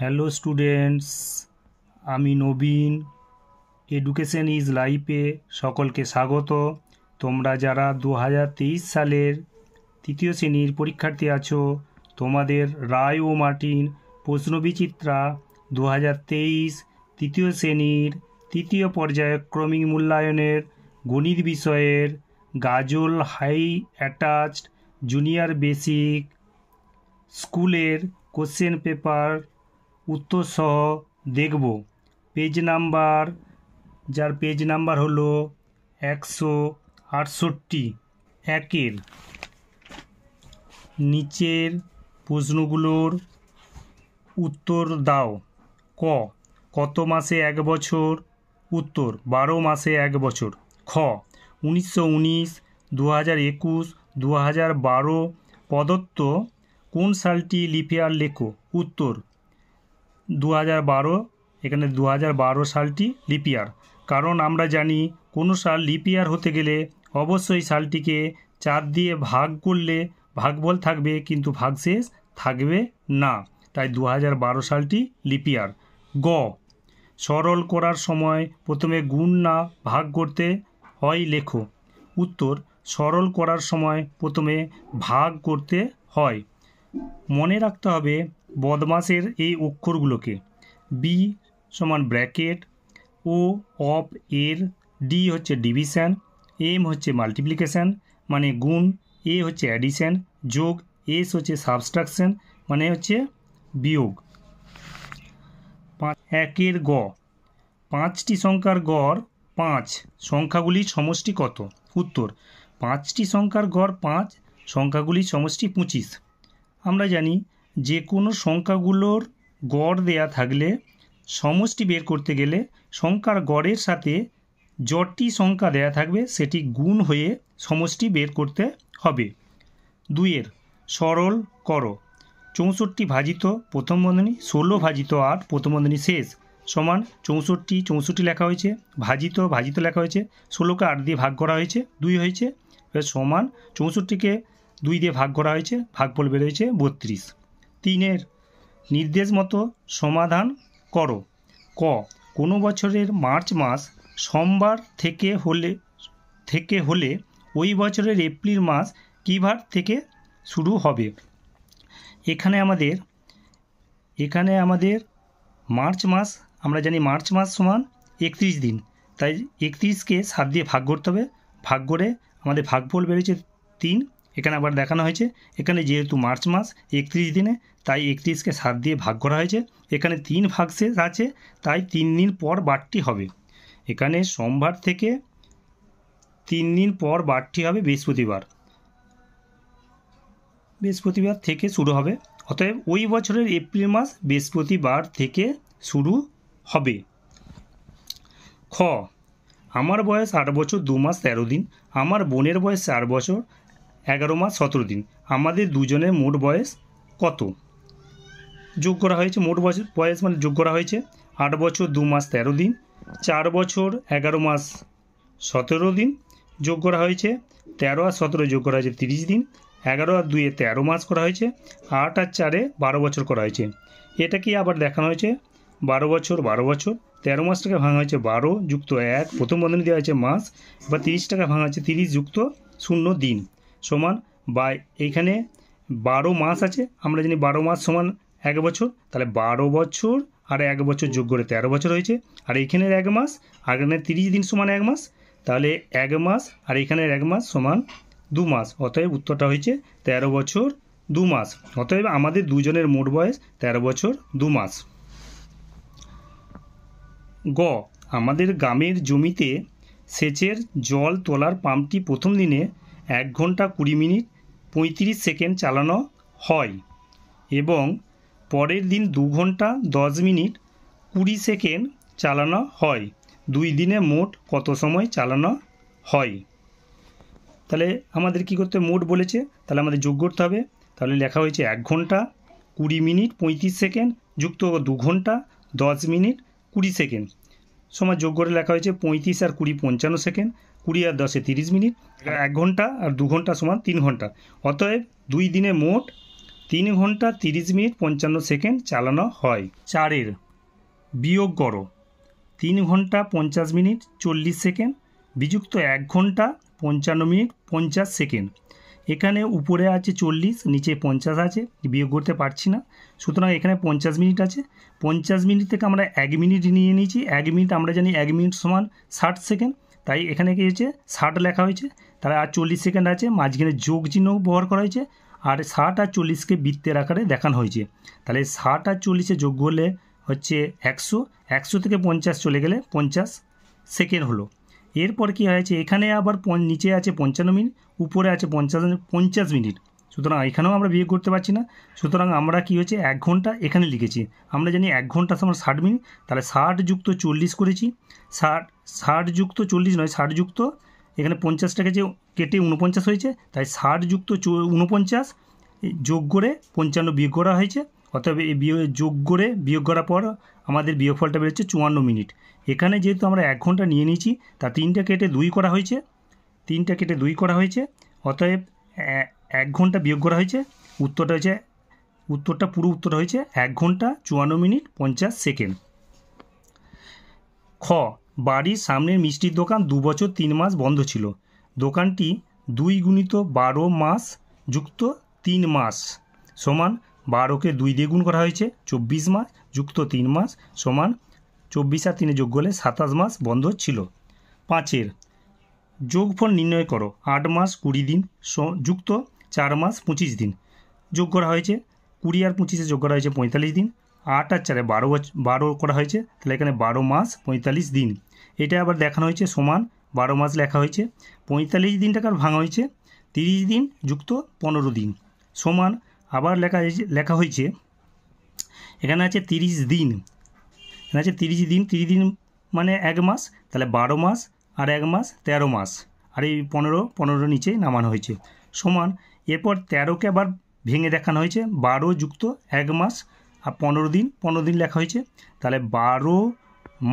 hello students আমি নবীন education is লাইফে সকলকে স্বাগত তোমরা যারা দু সালের তৃতীয় শ্রেণীর পরীক্ষার্থী আছো তোমাদের রায় ও মার্টিন প্রশ্নবিচিত্রা দু তৃতীয় শ্রেণীর তৃতীয় পর্যায়ক্রমিক মূল্যায়নের গণিত বিষয়ের গাজল হাই অ্যাটাচড জুনিয়র বেসিক স্কুলের কোশ্চেন পেপার উত্তরসহ দেখব পেজ নাম্বার যার পেজ নাম্বার হলো একশো আটষট্টি একের নিচের প্রশ্নগুলোর উত্তর দাও ক কত মাসে এক বছর উত্তর বারো মাসে এক বছর খ উনিশশো উনিশ দু হাজার একুশ দু হাজার বারো প্রদত্ত কোন সালটি লিপিয়ার লেখো উত্তর দু হাজার বারো এখানে দু হাজার বারো সালটি লিপিয়ার কারণ আমরা জানি কোনো সাল লিপিয়ার হতে গেলে অবশ্যই সালটিকে চার দিয়ে ভাগ করলে ভাগবল থাকবে কিন্তু ভাগশেষ থাকবে না তাই দু হাজার সালটি লিপিয়ার গ সরল করার সময় প্রথমে গুণ না ভাগ করতে হয় লেখো উত্তর সরল করার সময় প্রথমে ভাগ করতে হয় মনে রাখতে হবে বদমাসের এই অক্ষরগুলোকে বি সমান ব্র্যাকেট ও অফ এর ডি হচ্ছে ডিভিশন এম হচ্ছে মাল্টিপ্লিকেশান মানে গুণ এ হচ্ছে অ্যাডিশন যোগ এস হচ্ছে সাবস্ট্রাকশন মানে হচ্ছে বিয়োগ একের গ পাঁচটি সংখ্যার গড় পাঁচ সংখ্যাগুলির সমষ্টি কত উত্তর পাঁচটি সংখ্যার গড় পাঁচ সংখ্যাগুলির সমষ্টি পঁচিশ আমরা জানি যে কোনো সংখ্যাগুলোর গড় দেয়া থাকলে সমষ্টি বের করতে গেলে সংখ্যার গড়ের সাথে যটি সংখ্যা দেয়া থাকবে সেটি গুণ হয়ে সমষ্টি বের করতে হবে দুইয়ের সরল কর চৌষট্টি ভাজিত প্রথম বন্ধনী ষোলো ভাজিত আট প্রথম বন্ধনী শেষ সমান চৌষট্টি চৌষট্টি লেখা হয়েছে ভাজিত ভাজিত লেখা হয়েছে ষোলোকে আট দিয়ে ভাগ করা হয়েছে দুই হয়েছে এবার সমান চৌষট্টিকে দুই দিয়ে ভাগ করা হয়েছে ভাগফল বেরোয়েছে বত্রিশ তিনের নির্দেশ মতো সমাধান করো ক কোনো বছরের মার্চ মাস সোমবার থেকে হলে থেকে হলে ওই বছরের এপ্রিল মাস কীভার থেকে শুরু হবে এখানে আমাদের এখানে আমাদের মার্চ মাস আমরা জানি মার্চ মাস সমান একত্রিশ দিন তাই একত্রিশকে সাত দিয়ে ভাগ করতে হবে ভাগ করে আমাদের ভাগফল বেড়েছে তিন এখানে আবার দেখানো হয়েছে এখানে যেহেতু মার্চ মাস একত্রিশ দিনে তাই একত্রিশকে সাত দিয়ে ভাগ করা হয়েছে এখানে তিন ভাগ শেষ আছে তাই তিন দিন পর বারটি হবে এখানে সোমবার থেকে তিন দিন পর বারটি হবে বৃহস্পতিবার বৃহস্পতিবার থেকে শুরু হবে অতএব ওই বছরের এপ্রিল মাস বৃহস্পতিবার থেকে শুরু হবে খ আমার বয়স আট বছর দু মাস তেরো দিন আমার বোনের বয়স চার বছর এগারো মাস সতেরো দিন আমাদের দুজনের মোট বয়স কত যোগ করা হয়েছে মোট বয়স বয়স মানে যোগ করা হয়েছে আট বছর দু মাস তেরো দিন চার বছর এগারো মাস সতেরো দিন যোগ করা হয়েছে তেরো আর সতেরো যোগ করা হয়েছে তিরিশ দিন এগারো আর দুয়ে তেরো মাস করা হয়েছে আট আর চারে বারো বছর করা হয়েছে কি আবার দেখানো হয়েছে বারো বছর বারো বছর তেরো মাসটাকে ভাঙা হয়েছে বারো যুক্ত এক প্রথম বন্ধনী দেওয়া হয়েছে মাস বা তিরিশ টাকা ভাঙা হয়েছে তিরিশ যুক্ত শূন্য দিন সমান বা এইখানে বারো মাস আছে আমরা জানি বারো মাস সমান এক বছর তাহলে বারো বছর আর এক বছর যোগ করে তেরো বছর হয়েছে আর এইখানের এক মাস আর এখানে তিরিশ দিন সমান এক মাস তাহলে এক মাস আর এইখানের এক মাস সমান দু মাস অতএব উত্তরটা হয়েছে তেরো বছর দু মাস অতএব আমাদের দুজনের মোট বয়স তেরো বছর দু মাস গ আমাদের গ্রামের জমিতে সেচের জল তোলার পাম্পটি প্রথম দিনে এক ঘন্টা কুড়ি মিনিট পঁয়ত্রিশ সেকেন্ড চালানো হয় এবং পরের দিন দু ঘন্টা দশ মিনিট কুড়ি সেকেন্ড চালানো হয় দুই দিনে মোট কত সময় চালানো হয় তাহলে আমাদের কি করতে মোট বলেছে তাহলে আমাদের যোগ করতে হবে তাহলে লেখা হয়েছে এক ঘন্টা কুড়ি মিনিট পঁয়ত্রিশ সেকেন্ড যুক্ত দু ঘন্টা দশ মিনিট কুড়ি সেকেন্ড সময় যোগ করে লেখা হয়েছে পঁয়ত্রিশ আর কুড়ি পঞ্চান্ন সেকেন্ড কুড়ি আর দশে তিরিশ মিনিট এক ঘন্টা আর দু ঘন্টা সমান তিন ঘন্টা অতএব দুই দিনে মোট তিন ঘন্টা তিরিশ মিনিট পঞ্চান্ন সেকেন্ড চালানো হয় চারের বিয়োগ করো তিন ঘন্টা পঞ্চাশ মিনিট চল্লিশ সেকেন্ড বিযুক্ত এক ঘন্টা পঞ্চান্ন মিনিট পঞ্চাশ সেকেন্ড এখানে উপরে আছে চল্লিশ নিচে পঞ্চাশ আছে বিয়োগ করতে পারছি না সুতরাং এখানে পঞ্চাশ মিনিট আছে পঞ্চাশ মিনিট থেকে আমরা এক মিনিট নিয়ে নিয়েছি এক মিনিট আমরা জানি এক মিনিট সমান ষাট সেকেন্ড তাই এখানে কি হয়েছে ষাট লেখা হয়েছে তাহলে আর চল্লিশ সেকেন্ড আছে মাঝখানে যোগ চিহ্ন ব্যবহার করা হয়েছে আর ষাট আর চল্লিশকে বৃত্তের আকারে দেখানো হয়েছে তাহলে ষাট আর চল্লিশে যোগ হলে হচ্ছে একশো একশো থেকে পঞ্চাশ চলে গেলে পঞ্চাশ সেকেন্ড হলো এরপর কী হয়েছে এখানে আবার নিচে আছে পঞ্চান্ন মিনিট উপরে আছে পঞ্চাশ পঞ্চাশ মিনিট সুতরাং এখানেও আমরা বিয়োগ করতে পারছি না সুতরাং আমরা কি হয়েছে এক ঘন্টা এখানে লিখেছি আমরা জানি এক ঘন্টা সময় ষাট মিনিট তাহলে ষাট যুক্ত চল্লিশ করেছি ষাট ষাট যুক্ত চল্লিশ নয় ষাট যুক্ত এখানে পঞ্চাশটাকে যে কেটে উনপঞ্চাশ হয়েছে তাই ষাট যুক্ত উনপঞ্চাশ যোগ করে পঞ্চান্ন বিয়োগ করা হয়েছে অতএব এই যোগ করে বিয়োগ করার পর আমাদের বিয়োগফলটা বেরোচ্ছে চুয়ান্ন মিনিট এখানে যেহেতু আমরা এক ঘন্টা নিয়ে নিয়েছি তা তিনটা কেটে দুই করা হয়েছে তিনটা কেটে দুই করা হয়েছে অতএব এক ঘন্টা বিয়োগ করা হয়েছে উত্তরটা হয়েছে উত্তরটা পুরো উত্তরটা হয়েছে এক ঘন্টা চুয়ান্ন মিনিট পঞ্চাশ সেকেন্ড খ বাড়ির সামনের মিষ্টির দোকান দু বছর তিন মাস বন্ধ ছিল দোকানটি দুই গুণিত বারো মাস যুক্ত তিন মাস সমান বারোকে দুই দিয়ে গুণ করা হয়েছে চব্বিশ মাস যুক্ত তিন মাস সমান চব্বিশ আর তিনে যোগ করলে সাতাশ মাস বন্ধ ছিল পাঁচের যোগফল নির্ণয় করো আট মাস কুড়ি দিন যুক্ত চার মাস পঁচিশ দিন যোগ করা হয়েছে কুড়ি আর পঁচিশে যোগ করা হয়েছে পঁয়তাল্লিশ দিন আট আর চারে বারো বারো করা হয়েছে তাহলে এখানে বারো মাস পঁয়তাল্লিশ দিন এটা আবার দেখানো হয়েছে সমান বারো মাস লেখা হয়েছে পঁয়তাল্লিশ দিন টাকার ভাঙা হয়েছে তিরিশ দিন যুক্ত পনেরো দিন সমান আবার লেখা হয়েছে লেখা হয়েছে এখানে আছে তিরিশ দিন এখানে আছে তিরিশ দিন তিরিশ দিন মানে এক মাস তাহলে বারো মাস আর এক মাস তেরো মাস আর এই পনেরো পনেরো নিচে নামানো হয়েছে সমান এরপর তেরোকে আবার ভেঙে দেখানো হয়েছে বারো যুক্ত এক মাস আর পনেরো দিন পনেরো দিন লেখা হয়েছে তাহলে বারো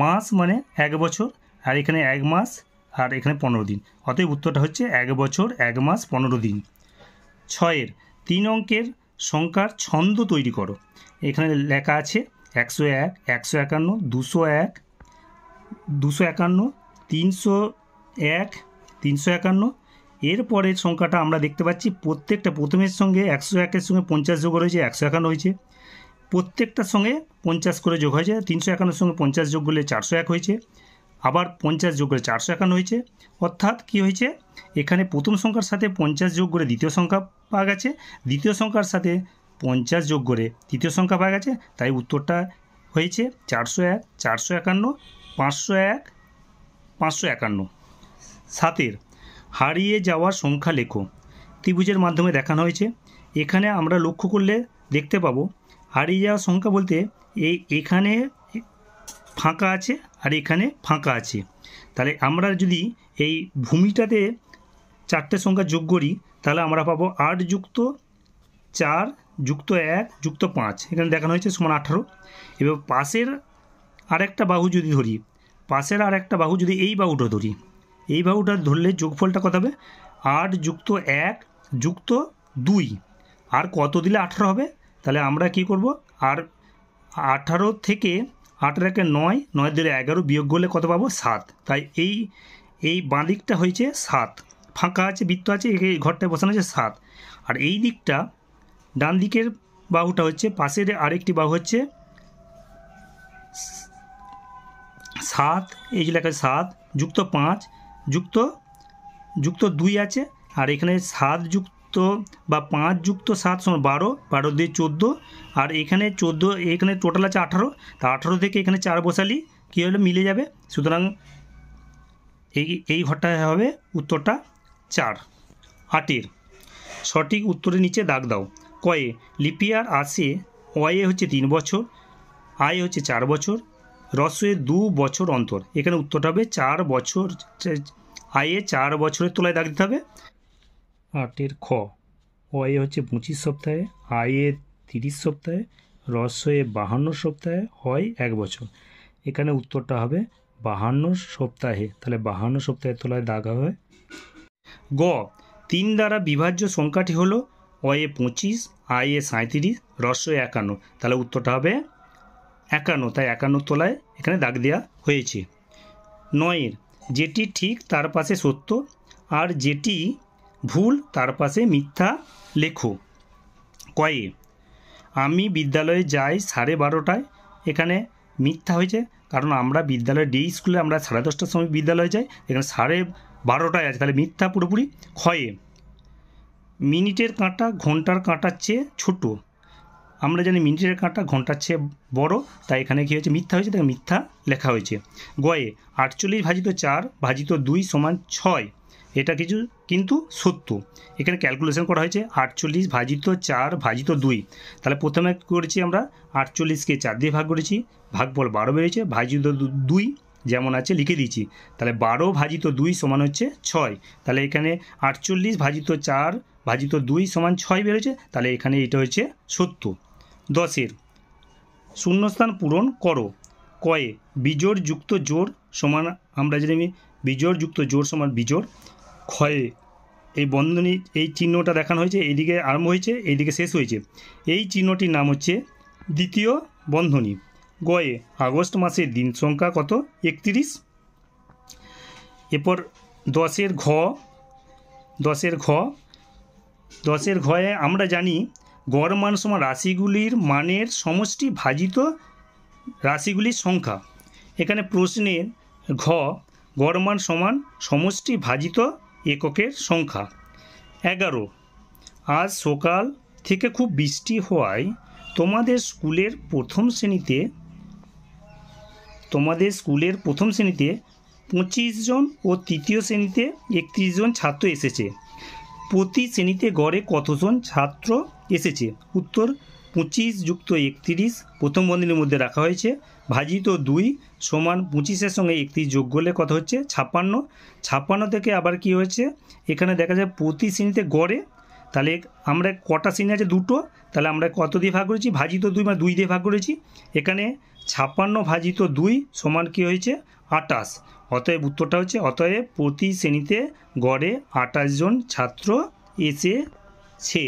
মাস মানে এক বছর আর এখানে এক মাস আর এখানে পনেরো দিন অতএব উত্তরটা হচ্ছে এক বছর এক মাস পনেরো দিন ছয়ের তিন অঙ্কের সংখ্যার ছন্দ তৈরি করো এখানে লেখা আছে একশো এক একশো একান্ন দুশো এক দুশো একান্ন তিনশো এক তিনশো একান্ন এরপরের সংখ্যাটা আমরা দেখতে পাচ্ছি প্রত্যেকটা প্রথমের সঙ্গে একশো একের সঙ্গে পঞ্চাশ যোগ রয়েছে একশো একান্ন হয়েছে প্রত্যেকটার সঙ্গে পঞ্চাশ করে যোগ হয়েছে তিনশো একান্নর সঙ্গে পঞ্চাশ যোগ করলে চারশো এক হয়েছে আবার পঞ্চাশ যোগ করে চারশো একান্ন হয়েছে অর্থাৎ কি হয়েছে এখানে প্রথম সংখ্যার সাথে পঞ্চাশ যোগ করে দ্বিতীয় সংখ্যা পাওয়া গেছে দ্বিতীয় সংখ্যার সাথে পঞ্চাশ যোগ করে তৃতীয় সংখ্যা পাওয়া গেছে তাই উত্তরটা হয়েছে চারশো এক চারশো একান্ন পাঁচশো এক পাঁচশো একান্ন সাতের হারিয়ে যাওয়ার সংখ্যা লেখো ত্রিভুজের মাধ্যমে দেখানো হয়েছে এখানে আমরা লক্ষ্য করলে দেখতে পাবো হারিয়ে যাওয়ার সংখ্যা বলতে এই এখানে ফাঁকা আছে আর এখানে ফাঁকা আছে তাহলে আমরা যদি এই ভূমিটাতে চারটে সংখ্যা যোগ করি তাহলে আমরা পাবো আট যুক্ত চার যুক্ত এক যুক্ত পাঁচ এখানে দেখানো হয়েছে সমান আঠারো এবার পাশের আরেকটা বাহু যদি ধরি পাশের আর একটা বাহু যদি এই বাহুটা ধরি এই বাহুটা ধরলে যোগফলটা কত হবে আট যুক্ত এক যুক্ত দুই আর কত দিলে আঠারো হবে তাহলে আমরা কি করব আর আঠারো থেকে আঠারো একে নয় নয় দিলে এগারো বিয়োগ করলে কত পাবো সাত তাই এই এই বাঁ দিকটা হয়েছে সাত ফাঁকা আছে বৃত্ত আছে এই ঘরটায় বসানো আছে সাত আর এই দিকটা ডান দিকের বাহুটা হচ্ছে পাশের আরেকটি বাহু হচ্ছে সাত এই যে লেখা সাত যুক্ত পাঁচ যুক্ত যুক্ত দুই আছে আর এখানে সাত যুক্ত বা পাঁচ যুক্ত সাত সময় বারো বারো দিয়ে চোদ্দো আর এখানে চোদ্দো এখানে টোটাল আছে আঠারো তা আঠারো থেকে এখানে চার বসালি কী হলো মিলে যাবে সুতরাং এই এই ঘরটা হবে উত্তরটা চার আটের সঠিক উত্তরের নিচে দাগ দাও কয়ে লিপিয়ার আসে ওয়ে হচ্ছে তিন বছর আয় হচ্ছে চার বছর হ্রস্বয়ে দু বছর অন্তর এখানে উত্তরটা হবে চার বছর আয়ে চার বছরের তোলায় দাগ দিতে হবে আটের খ অয়ে হচ্ছে পঁচিশ সপ্তাহে আয়ে তিরিশ সপ্তাহে রসয়ে বাহান্ন সপ্তাহে হয় এক বছর এখানে উত্তরটা হবে বাহান্ন সপ্তাহে তাহলে বাহান্ন সপ্তাহের তোলায় দাগ হবে গ তিন দ্বারা বিভাজ্য সংখ্যাটি হলো অয়ে পঁচিশ আয়ে সাঁত্রিশ রসয়ে একান্ন তাহলে উত্তরটা হবে একান্ন তাই একান্ন তলায় এখানে দাগ দেওয়া হয়েছে নয়ের যেটি ঠিক তার পাশে সত্য আর যেটি ভুল তার পাশে মিথ্যা লেখো কয়ে আমি বিদ্যালয়ে যাই সাড়ে বারোটায় এখানে মিথ্যা হয়েছে কারণ আমরা বিদ্যালয়ে ডি স্কুলে আমরা সাড়ে দশটার সময় বিদ্যালয়ে যাই এখানে সাড়ে বারোটায় আছে তাহলে মিথ্যা পুরোপুরি ক্ষয়ে মিনিটের কাঁটা ঘন্টার কাঁটার চেয়ে ছোটো আমরা জানি মিনিটের কাঁটা ঘন্টার চেয়ে বড় তাই এখানে কী হয়েছে মিথ্যা হয়েছে তাই মিথ্যা লেখা হয়েছে গয়ে আটচল্লিশ ভাজিত চার ভাজিত দুই সমান ছয় এটা কিছু কিন্তু সত্য এখানে ক্যালকুলেশন করা হয়েছে আটচল্লিশ ভাজিত চার ভাজিত দুই তাহলে প্রথমে করেছি আমরা আটচল্লিশকে চার দিয়ে ভাগ করেছি ভাগফল বারো বেড়েছে ভাজিত দুই যেমন আছে লিখে দিয়েছি তাহলে বারো ভাজিত দুই সমান হচ্ছে ছয় তাহলে এখানে আটচল্লিশ ভাজিত চার ভাজিত দুই সমান ছয় বেরোচ্ছে তাহলে এখানে এটা হচ্ছে সত্য দশের শূন্যস্থান পূরণ করো কয়ে বিজোড় যুক্ত জোর সমান আমরা আমি বিজোড় যুক্ত জোর সমান বিজোড় ক্ষয়ে এই বন্ধনী এই চিহ্নটা দেখানো হয়েছে এইদিকে আরম্ভ হয়েছে এইদিকে শেষ হয়েছে এই চিহ্নটির নাম হচ্ছে দ্বিতীয় বন্ধনী গয়ে আগস্ট মাসের দিন সংখ্যা কত একত্রিশ এরপর দশের ঘ দশের ঘ দশের ঘয়ে আমরা জানি গড় মান সমান রাশিগুলির মানের সমষ্টি ভাজিত রাশিগুলির সংখ্যা এখানে প্রশ্নের ঘ গড় মান সমান সমষ্টি ভাজিত এককের সংখ্যা এগারো আজ সকাল থেকে খুব বৃষ্টি হওয়ায় তোমাদের স্কুলের প্রথম শ্রেণীতে তোমাদের স্কুলের প্রথম শ্রেণীতে পঁচিশ জন ও তৃতীয় শ্রেণীতে একত্রিশ জন ছাত্র এসেছে প্রতি শ্রেণীতে গড়ে কতজন ছাত্র এসেছে উত্তর পঁচিশ যুক্ত একত্রিশ প্রথম বন্ধনীর মধ্যে রাখা হয়েছে ভাজিত দুই সমান পঁচিশের সঙ্গে একত্রিশ যোগ করলে কত হচ্ছে ছাপ্পান্ন ছাপ্পান্ন থেকে আবার কি হয়েছে এখানে দেখা যায় প্রতি শ্রেণীতে গড়ে তাহলে আমরা কটা শ্রেণী আছে দুটো তাহলে আমরা কত দিয়ে ভাগ করেছি ভাজিত দুই মানে দুই দিয়ে ভাগ করেছি এখানে ছাপ্পান্ন ভাজিত দুই সমান কি হয়েছে আটাশ অতএব উত্তরটা হচ্ছে অতএব প্রতি শ্রেণীতে গড়ে আঠাশ জন ছাত্র এসেছে